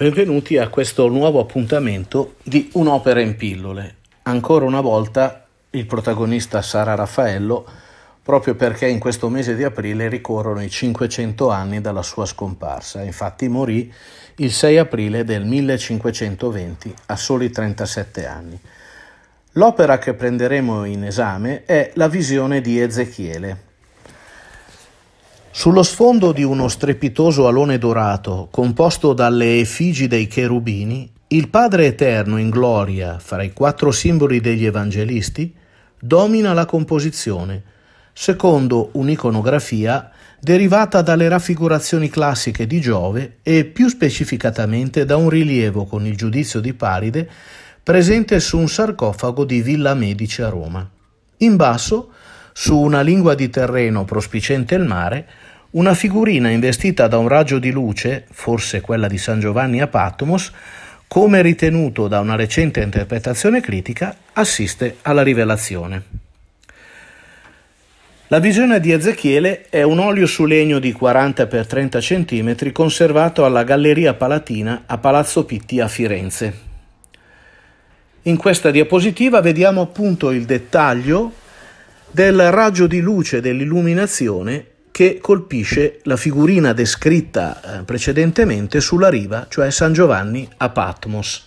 Benvenuti a questo nuovo appuntamento di Un'opera in pillole. Ancora una volta il protagonista sarà Raffaello proprio perché in questo mese di aprile ricorrono i 500 anni dalla sua scomparsa. Infatti morì il 6 aprile del 1520 a soli 37 anni. L'opera che prenderemo in esame è La visione di Ezechiele, sullo sfondo di uno strepitoso alone dorato, composto dalle effigi dei cherubini, il Padre Eterno in gloria, fra i quattro simboli degli evangelisti, domina la composizione, secondo un'iconografia derivata dalle raffigurazioni classiche di Giove e più specificatamente da un rilievo con il giudizio di Paride presente su un sarcofago di Villa Medici a Roma. In basso su una lingua di terreno prospiciente il mare, una figurina investita da un raggio di luce, forse quella di San Giovanni a Patmos, come ritenuto da una recente interpretazione critica, assiste alla rivelazione. La visione di Ezechiele è un olio su legno di 40 x 30 cm conservato alla Galleria Palatina a Palazzo Pitti a Firenze. In questa diapositiva vediamo appunto il dettaglio del raggio di luce dell'illuminazione che colpisce la figurina descritta eh, precedentemente sulla riva, cioè San Giovanni a Patmos.